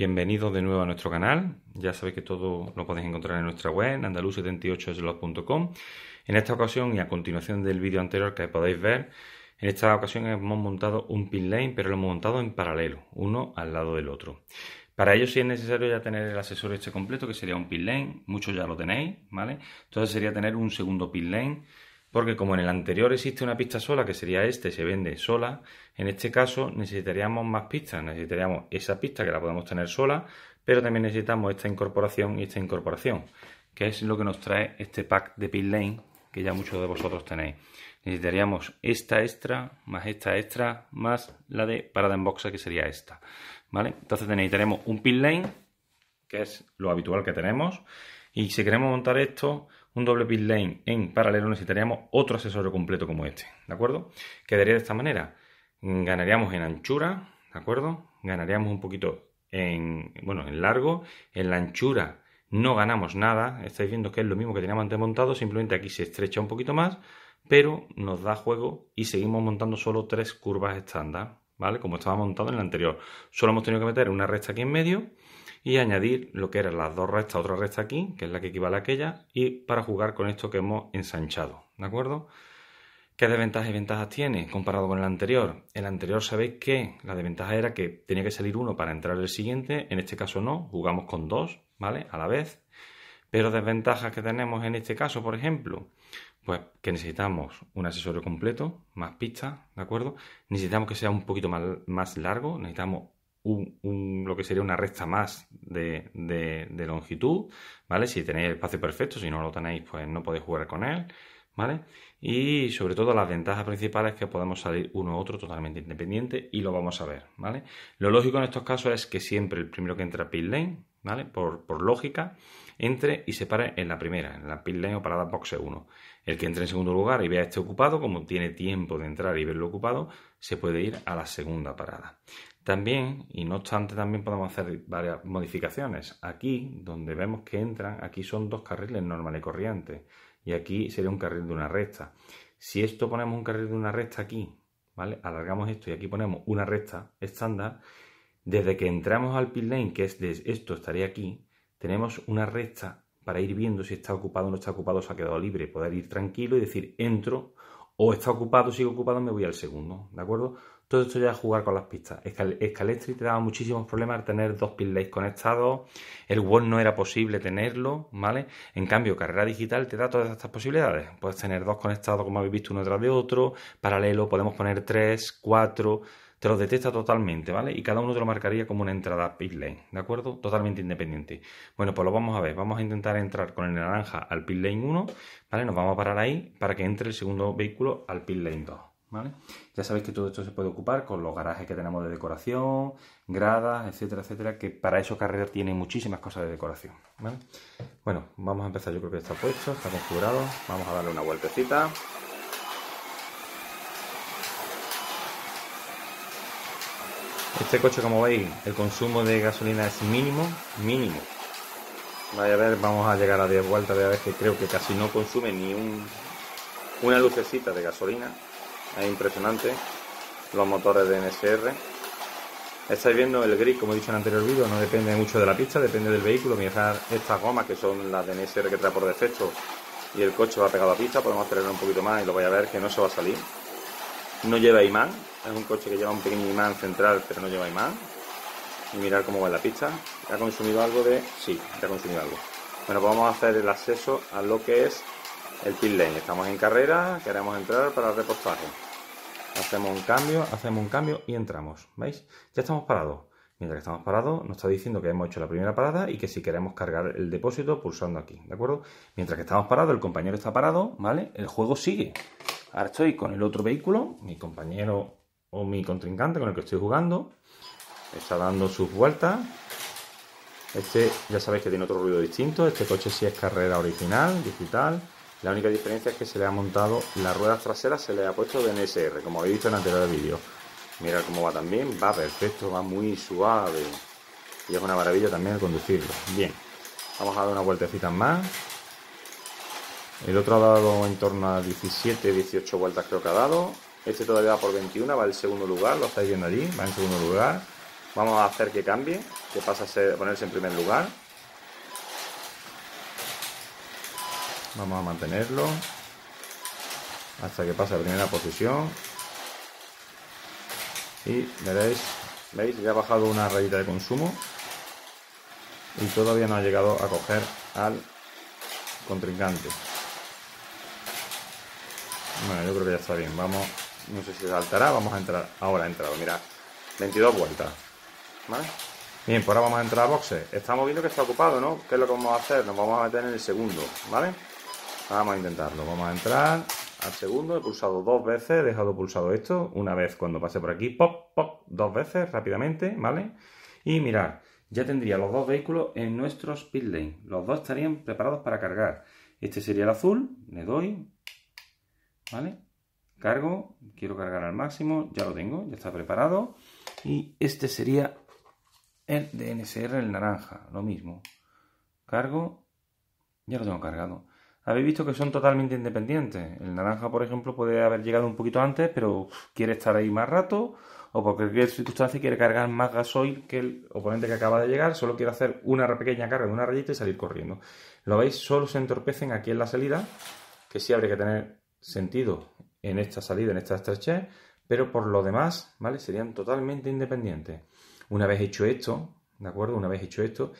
Bienvenidos de nuevo a nuestro canal. Ya sabéis que todo lo podéis encontrar en nuestra web, andaluz 78 slotcom En esta ocasión y a continuación del vídeo anterior que podéis ver, en esta ocasión hemos montado un pin lane, pero lo hemos montado en paralelo, uno al lado del otro. Para ello sí es necesario ya tener el asesor este completo, que sería un pin lane, muchos ya lo tenéis, ¿vale? Entonces sería tener un segundo pin lane porque como en el anterior existe una pista sola, que sería este, se vende sola, en este caso necesitaríamos más pistas, necesitaríamos esa pista que la podemos tener sola, pero también necesitamos esta incorporación y esta incorporación, que es lo que nos trae este pack de pin lane que ya muchos de vosotros tenéis. Necesitaríamos esta extra, más esta extra, más la de parada en boxa, que sería esta. ¿Vale? Entonces necesitaremos un pin lane, que es lo habitual que tenemos, y si queremos montar esto, un doble bit lane en paralelo, necesitaríamos otro accesorio completo como este, ¿de acuerdo? Quedaría de esta manera. Ganaríamos en anchura, ¿de acuerdo? Ganaríamos un poquito en, bueno, en largo, en la anchura no ganamos nada, estáis viendo que es lo mismo que teníamos antes montado, simplemente aquí se estrecha un poquito más, pero nos da juego y seguimos montando solo tres curvas estándar, ¿vale? Como estaba montado en el anterior. Solo hemos tenido que meter una recta aquí en medio y añadir lo que eran las dos restas, otra resta aquí, que es la que equivale a aquella, y para jugar con esto que hemos ensanchado, ¿de acuerdo? ¿Qué desventajas y ventajas tiene comparado con el anterior? El anterior sabéis que la desventaja era que tenía que salir uno para entrar el siguiente, en este caso no, jugamos con dos, ¿vale? A la vez. Pero desventajas que tenemos en este caso, por ejemplo, pues que necesitamos un asesorio completo, más pistas, ¿de acuerdo? Necesitamos que sea un poquito más largo, necesitamos un, lo que sería una recta más de, longitud, ¿vale? Si tenéis el espacio perfecto, si no lo tenéis, pues no podéis jugar con él, ¿vale? Y sobre todo las ventajas principales que podemos salir uno u otro totalmente independiente y lo vamos a ver, ¿vale? Lo lógico en estos casos es que siempre el primero que entra a lane, ¿vale? Por, lógica, entre y se pare en la primera, en la pit lane o parada boxe 1. El que entre en segundo lugar y vea este ocupado, como tiene tiempo de entrar y verlo ocupado, se puede ir a la segunda parada. También, y no obstante, también podemos hacer varias modificaciones. Aquí, donde vemos que entran, aquí son dos carriles normales y corriente. Y aquí sería un carril de una recta. Si esto ponemos un carril de una recta aquí, ¿vale? Alargamos esto y aquí ponemos una recta estándar. Desde que entramos al pit lane, que es de esto estaría aquí, tenemos una recta para ir viendo si está ocupado o no está ocupado, se ha quedado libre, poder ir tranquilo y decir entro o está ocupado, sigo ocupado, me voy al segundo, ¿de acuerdo? Todo esto ya es jugar con las pistas. el Escalestri te daba muchísimos problemas al tener dos pinlays conectados, el Word no era posible tenerlo, ¿vale? En cambio, carrera digital te da todas estas posibilidades. Puedes tener dos conectados, como habéis visto, uno tras de otro, paralelo, podemos poner tres, cuatro, te lo detecta totalmente, ¿vale? Y cada uno te lo marcaría como una entrada pit lane, ¿de acuerdo? Totalmente independiente. Bueno, pues lo vamos a ver. Vamos a intentar entrar con el naranja al pit lane 1, ¿vale? Nos vamos a parar ahí para que entre el segundo vehículo al pit lane 2. ¿Vale? Ya sabéis que todo esto se puede ocupar con los garajes que tenemos de decoración, gradas, etcétera, etcétera, que para eso Carrera tiene muchísimas cosas de decoración, ¿vale? Bueno, vamos a empezar, yo creo que está puesto, está configurado, vamos a darle una vueltecita. Este coche, como veis, el consumo de gasolina es mínimo, mínimo. Vaya a ver, vamos a llegar a 10 vueltas, de a ver que creo que casi no consume ni una lucecita de gasolina. Es impresionante los motores de NSR. Estáis viendo el gris, como he dicho en el anterior vídeo, no depende mucho de la pista, depende del vehículo. Mirad estas gomas que son las de NSR que trae por defecto y el coche va pegado a la pista, podemos acelerar un poquito más y lo voy a ver que no se va a salir. No lleva imán, es un coche que lleva un pequeño imán central, pero no lleva imán. Y mirar cómo va en la pista. ¿Ha consumido algo de...? Sí, ha consumido algo. Bueno, pues vamos a hacer el acceso a lo que es el pit lane. Estamos en carrera, queremos entrar para el repostaje. Hacemos un cambio, hacemos un cambio y entramos. ¿Veis? Ya estamos parados. Mientras que estamos parados, nos está diciendo que hemos hecho la primera parada y que si queremos cargar el depósito pulsando aquí, ¿de acuerdo? Mientras que estamos parados, el compañero está parado, ¿vale? El juego sigue. Ahora estoy con el otro vehículo, mi compañero o mi contrincante con el que estoy jugando. Está dando sus vueltas. Este ya sabéis que tiene otro ruido distinto. Este coche sí es carrera original, digital. La única diferencia es que se le ha montado las ruedas traseras, se le ha puesto de NSR, como habéis visto en el anterior vídeo. Mira cómo va también, va perfecto, va muy suave. Y es una maravilla también conducirlo. Bien, vamos a dar una vueltecita más. El otro ha dado en torno a 17, 18 vueltas creo que ha dado. Este todavía va por 21, va el segundo lugar, lo estáis viendo allí, va en segundo lugar. Vamos a hacer que cambie, que pasa a ponerse en primer lugar. Vamos a mantenerlo hasta que pase a primera posición. Y veréis, veis, ya ha bajado una rayita de consumo y todavía no ha llegado a coger al contrincante. Bueno, yo creo que ya está bien. Vamos, no sé si saltará, vamos a entrar. Ahora ha entrado, mirad. 22 vueltas. ¿Vale? Bien, pues ahora vamos a entrar a boxes. Estamos viendo que está ocupado, ¿no? ¿Qué es lo que vamos a hacer? Nos vamos a meter en el segundo, ¿vale? Vamos a intentarlo. Vamos a entrar al segundo. He pulsado dos veces, he dejado pulsado esto. Una vez cuando pase por aquí, pop, pop, dos veces rápidamente, ¿vale? Y mirad, ya tendría los dos vehículos en nuestro speed Los dos estarían preparados para cargar. Este sería el azul, le doy, ¿Vale? Cargo, quiero cargar al máximo, ya lo tengo, ya está preparado. Y este sería el DNSR, el naranja, lo mismo. Cargo, ya lo tengo cargado. Habéis visto que son totalmente independientes. El naranja, por ejemplo, puede haber llegado un poquito antes, pero quiere estar ahí más rato, o por cualquier circunstancia quiere cargar más gasoil que el oponente que acaba de llegar, solo quiere hacer una pequeña carga de una rayita y salir corriendo. Lo veis, solo se entorpecen aquí en la salida, que sí habría que tener sentido en esta salida, en esta estrechez, pero por lo demás, ¿vale? Serían totalmente independientes. Una vez hecho esto, ¿de acuerdo? Una vez hecho esto,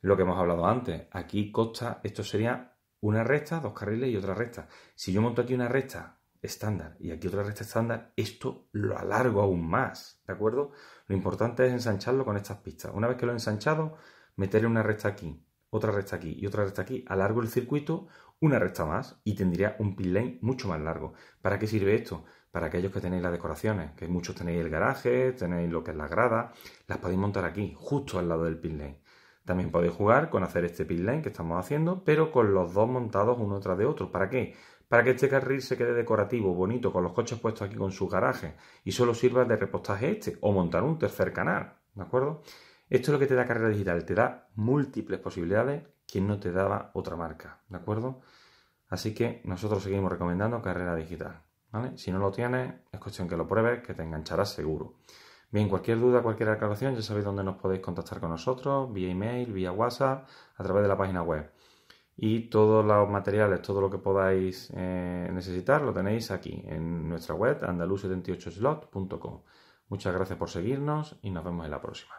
lo que hemos hablado antes, aquí costa, esto sería una recta, dos carriles y otra recta. Si yo monto aquí una recta estándar y aquí otra recta estándar, esto lo alargo aún más, ¿de acuerdo? Lo importante es ensancharlo con estas pistas. Una vez que lo he ensanchado, meterle una recta aquí, otra recta aquí y otra recta aquí, alargo el circuito una recta más y tendría un pin lane mucho más largo. ¿Para qué sirve esto? Para aquellos que tenéis las decoraciones, que muchos tenéis el garaje, tenéis lo que es la grada, las podéis montar aquí, justo al lado del pin lane. También podéis jugar con hacer este pin lane que estamos haciendo, pero con los dos montados uno tras de otro. ¿Para qué? Para que este carril se quede decorativo, bonito, con los coches puestos aquí con su garaje y solo sirva de repostaje este o montar un tercer canal, ¿de acuerdo? Esto es lo que te da carrera digital, te da múltiples posibilidades que no te daba otra marca, ¿de acuerdo? Así que nosotros seguimos recomendando carrera digital, ¿vale? Si no lo tienes, es cuestión que lo pruebes, que te engancharás seguro. Bien, cualquier duda, cualquier aclaración, ya sabéis dónde nos podéis contactar con nosotros, vía email, vía WhatsApp, a través de la página web. Y todos los materiales, todo lo que podáis eh, necesitar, lo tenéis aquí, en nuestra web, andaluz78slot.com. Muchas gracias por seguirnos y nos vemos en la próxima.